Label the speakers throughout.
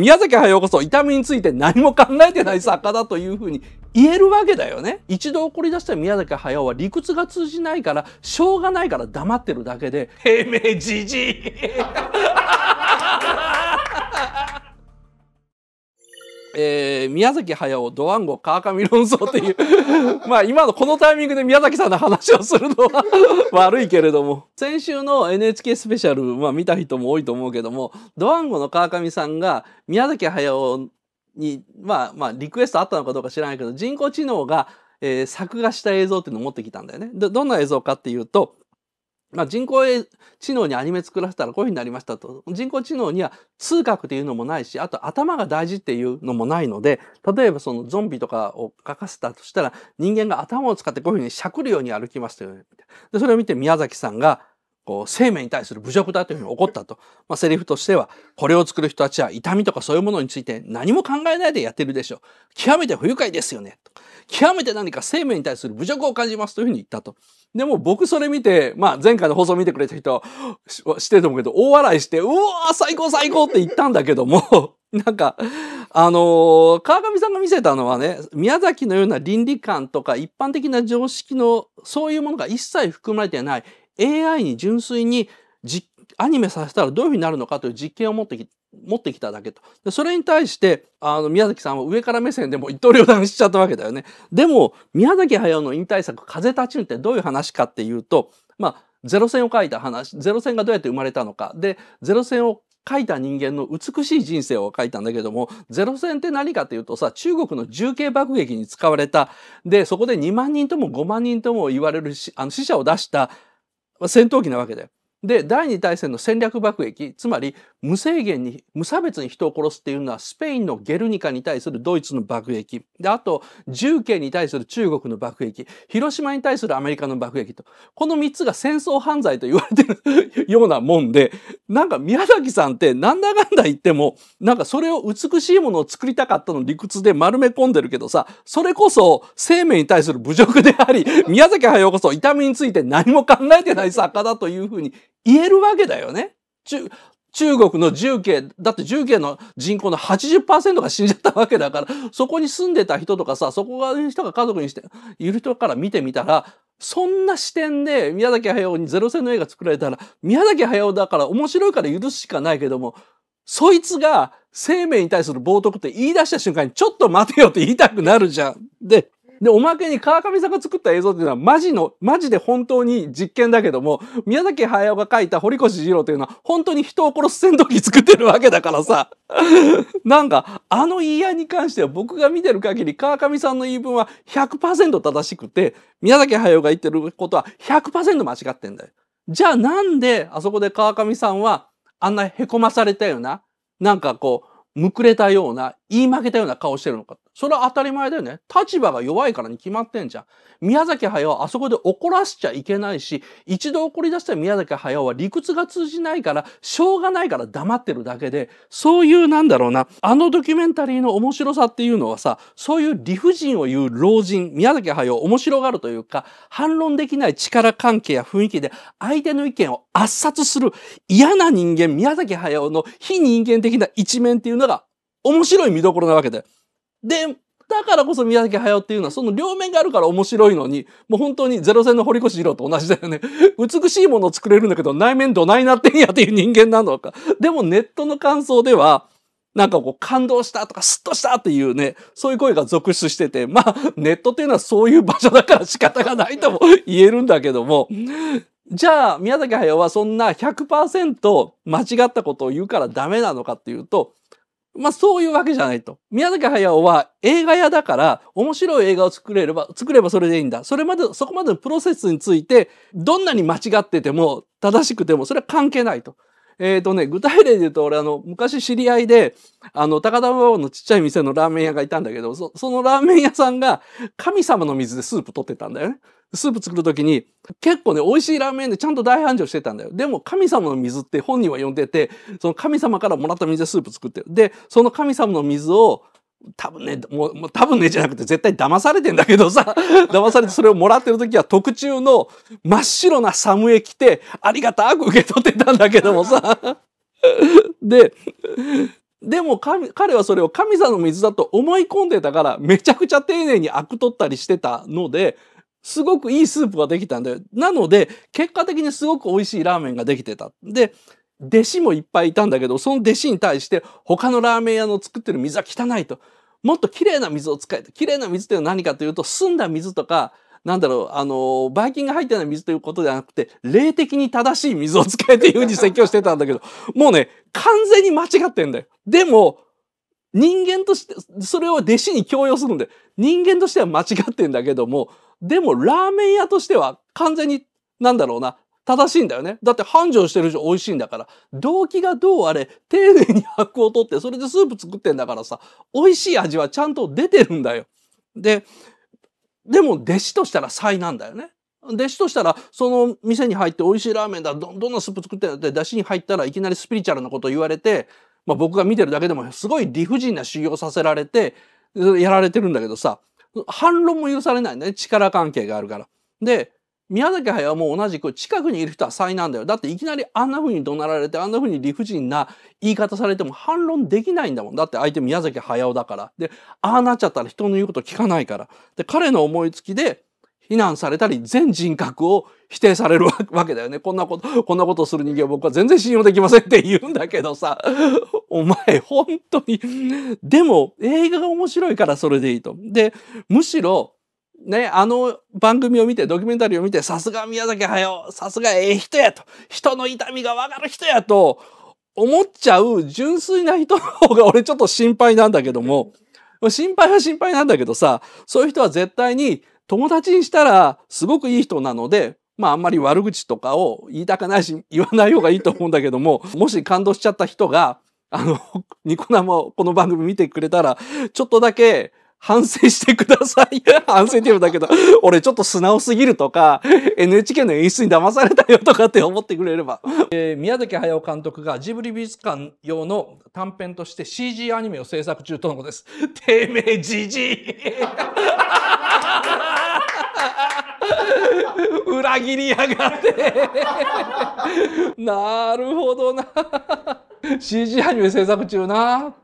Speaker 1: 宮崎駿こそ痛みについて何も考えてない作家だというふうに言えるわけだよね。一度怒り出した宮崎駿は理屈が通じないから、しょうがないから黙ってるだけで、平 明じじい えー、宮崎駿ドワンゴ川上論争っていう まあ今のこのタイミングで宮崎さんの話をするのは悪いけれども先週の NHK スペシャル、まあ、見た人も多いと思うけどもドワンゴの川上さんが宮崎駿にまあまあリクエストあったのかどうか知らないけど人工知能が、えー、作画した映像っていうのを持ってきたんだよね。ど、どんな映像かっていうとまあ、人工知能にアニメ作らせたらこういうふうになりましたと。人工知能には通覚というのもないし、あと頭が大事っていうのもないので、例えばそのゾンビとかを描かせたとしたら、人間が頭を使ってこういうふうにしゃくるように歩きましたいね。で、それを見て宮崎さんが、こう生命に対する侮辱だというふうに怒ったと。まあ、セリフとしては、これを作る人たちは痛みとかそういうものについて何も考えないでやってるでしょう。極めて不愉快ですよね。と極めて何か生命に対する侮辱を感じますというふうに言ったと。でも僕それ見て、まあ前回の放送見てくれた人はしてると思うけど、大笑いして、うわー最高最高って言ったんだけども、なんか、あのー、川上さんが見せたのはね、宮崎のような倫理観とか一般的な常識のそういうものが一切含まれてない AI に純粋にアニメさせたらどういうふうになるのかという実験を持ってき持ってきただけと。で、それに対して、あの、宮崎さんは上から目線でも一刀両断しちゃったわけだよね。でも、宮崎駿の引退作、風立ちぬってどういう話かっていうと、まあ、ゼロ戦を書いた話、ゼロ戦がどうやって生まれたのか。で、ゼロ戦を書いた人間の美しい人生を書いたんだけども、ゼロ戦って何かっていうとさ、中国の重慶爆撃に使われた。で、そこで2万人とも5万人とも言われるあの死者を出したまあ、戦闘機なわけだよ。で第二次大戦の戦略爆撃つまり無制限に無差別に人を殺すっていうのはスペインのゲルニカに対するドイツの爆撃であと重慶に対する中国の爆撃広島に対するアメリカの爆撃とこの3つが戦争犯罪と言われてる ようなもんでなんか宮崎さんってなんだかんだ言ってもなんかそれを美しいものを作りたかったの理屈で丸め込んでるけどさそれこそ生命に対する侮辱であり宮崎駿こそ痛みについて何も考えてない作家だというふうに言えるわけだよね。中国の重慶、だって重慶の人口の80%が死んじゃったわけだから、そこに住んでた人とかさ、そこが人が家族にして、いる人から見てみたら、そんな視点で宮崎駿にゼロ戦の映画作られたら、宮崎駿だから面白いから許すしかないけども、そいつが生命に対する冒涜って言い出した瞬間にちょっと待てよって言いたくなるじゃん。で、で、おまけに川上さんが作った映像っていうのは、マジの、マジで本当に実験だけども、宮崎駿が描いた堀越二郎というのは、本当に人を殺す戦闘機作ってるわけだからさ。なんか、あの言い合いに関しては僕が見てる限り、川上さんの言い分は100%正しくて、宮崎駿が言ってることは100%間違ってんだよ。じゃあなんで、あそこで川上さんは、あんな凹まされたような、なんかこう、むくれたような、言い負けたような顔してるのか。それは当たり前だよね。立場が弱いからに決まってんじゃん。宮崎駿はあそこで怒らしちゃいけないし、一度怒り出した宮崎駿は理屈が通じないから、しょうがないから黙ってるだけで、そういうなんだろうな、あのドキュメンタリーの面白さっていうのはさ、そういう理不尽を言う老人、宮崎駿面白がるというか、反論できない力関係や雰囲気で相手の意見を圧殺する嫌な人間、宮崎駿の非人間的な一面っていうのが面白い見どころなわけで。で、だからこそ宮崎駿っていうのはその両面があるから面白いのに、もう本当にゼロ戦の堀越二郎と同じだよね。美しいものを作れるんだけど内面どないなってんやっていう人間なのか。でもネットの感想では、なんかこう感動したとかスッとしたっていうね、そういう声が続出してて、まあネットっていうのはそういう場所だから仕方がないとも言えるんだけども、じゃあ宮崎駿はそんな100%間違ったことを言うからダメなのかっていうと、まあそういうわけじゃないと。宮崎駿は映画屋だから面白い映画を作れれば、作ればそれでいいんだ。それまで、そこまでのプロセスについて、どんなに間違ってても、正しくても、それは関係ないと。えっ、ー、とね、具体例で言うと、俺あの、昔知り合いで、あの、高田馬場のちっちゃい店のラーメン屋がいたんだけど、そ、そのラーメン屋さんが神様の水でスープ取ってたんだよね。スープ作る時に、結構ね、美味しいラーメンでちゃんと大繁盛してたんだよ。でも、神様の水って本人は呼んでて、その神様からもらった水でスープ作ってる。で、その神様の水を、多分ね、もう、もう多分ねじゃなくて絶対騙されてんだけどさ、騙されてそれをもらってる時は特注の真っ白なサムエ着て、ありがたく受け取ってたんだけどもさ。で、でも彼はそれを神様の水だと思い込んでたから、めちゃくちゃ丁寧に悪取ったりしてたので、すごくいいスープができたんだよ。なので、結果的にすごく美味しいラーメンができてた。で、弟子もいっぱいいたんだけど、その弟子に対して、他のラーメン屋の作ってる水は汚いと。もっと綺麗な水を使えと。綺麗な水っていうのは何かというと、澄んだ水とか、なんだろう、あの、バイキンが入ってない水ということではなくて、霊的に正しい水を使えというふうに説教してたんだけど、もうね、完全に間違ってんだよ。でも、人間として、それを弟子に強要するんで、人間としては間違ってんだけども、でもラーメン屋としては完全に、なんだろうな、正しいんだよね。だって繁盛してるし美味しいんだから、動機がどうあれ、丁寧に白を取って、それでスープ作ってんだからさ、美味しい味はちゃんと出てるんだよ。で、でも弟子としたら才なんだよね。弟子としたら、その店に入って美味しいラーメンだ、ど、どんなスープ作ってんだって、出汁に入ったらいきなりスピリチュアルなこと言われて、まあ、僕が見てるだけでもすごい理不尽な修行させられて、やられてるんだけどさ、反論も許されないんだね。力関係があるから。で、宮崎駿も同じく近くにいる人は災難だよ。だっていきなりあんな風に怒鳴られて、あんな風に理不尽な言い方されても反論できないんだもん。だって相手宮崎駿だから。で、ああなっちゃったら人の言うこと聞かないから。で、彼の思いつきで、非難されたり全人格を否定される わけだよね。こんなこと、こんなことする人間は僕は全然信用できませんって言うんだけどさ、お前本当に、でも映画が面白いからそれでいいと。で、むしろ、ね、あの番組を見て、ドキュメンタリーを見て、さすが宮崎駿、さすがええ人やと、人の痛みがわかる人やと、思っちゃう純粋な人の方が俺ちょっと心配なんだけども、心配は心配なんだけどさ、そういう人は絶対に友達にしたらすごくいい人なので、まああんまり悪口とかを言いたくないし言わない方がいいと思うんだけども、もし感動しちゃった人が、あの、ニコ生この番組見てくれたら、ちょっとだけ反省してください。反省っていうんだけど、俺ちょっと素直すぎるとか、NHK の演出に騙されたよとかって思ってくれれば。えー、宮崎駿監督がジブリ美術館用の短編として CG アニメを制作中とのことです。てめえ、じじい裏切りやがってなるほどな CG アニメ制作中な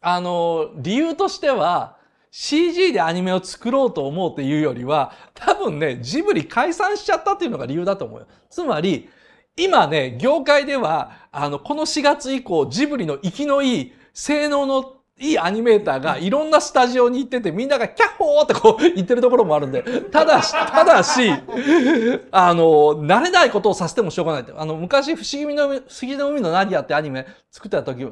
Speaker 1: あの理由としては CG でアニメを作ろうと思うっていうよりは多分ねジブリ解散しちゃったっていうのが理由だと思うよつまり今ね業界ではあのこの4月以降ジブリの生きのいい性能のいいアニメーターがいろんなスタジオに行っててみんながキャッホーってこう 言ってるところもあるんで、ただし、ただし、あの、慣れないことをさせてもしょうがないって。あの、昔、不思議の海のナディアってアニメ作った時、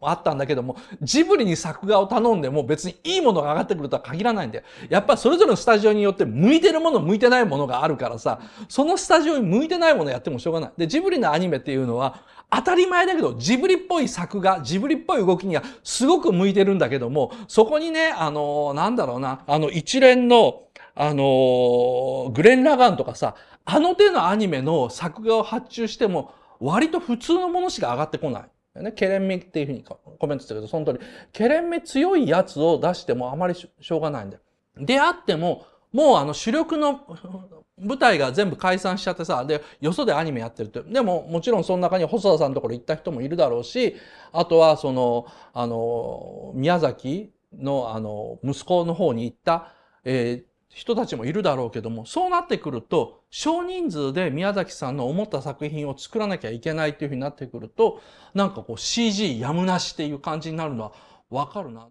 Speaker 1: あったんだけども、ジブリに作画を頼んでも別にいいものが上がってくるとは限らないんだよ。やっぱそれぞれのスタジオによって向いてるもの、向いてないものがあるからさ、そのスタジオに向いてないものやってもしょうがない。で、ジブリのアニメっていうのは当たり前だけど、ジブリっぽい作画、ジブリっぽい動きにはすごく向いてるんだけども、そこにね、あのー、なんだろうな、あの一連の、あのー、グレン・ラガンとかさ、あの手のアニメの作画を発注しても、割と普通のものしか上がってこない。ね、ケレンミっていうふうにコメントしたけど、その通り、ケレンミ強いやつを出してもあまりしょうがないんだよ。であっても、もうあの主力の舞台が全部解散しちゃってさ、で、よそでアニメやってるって。でも、もちろんその中に細田さんのところ行った人もいるだろうし、あとはその、あの、宮崎のあの、息子の方に行った、えー、人たちもいるだろうけども、そうなってくると、少人数で宮崎さんの思った作品を作らなきゃいけないっていうふうになってくると、なんかこう CG やむなしっていう感じになるのはわかるな。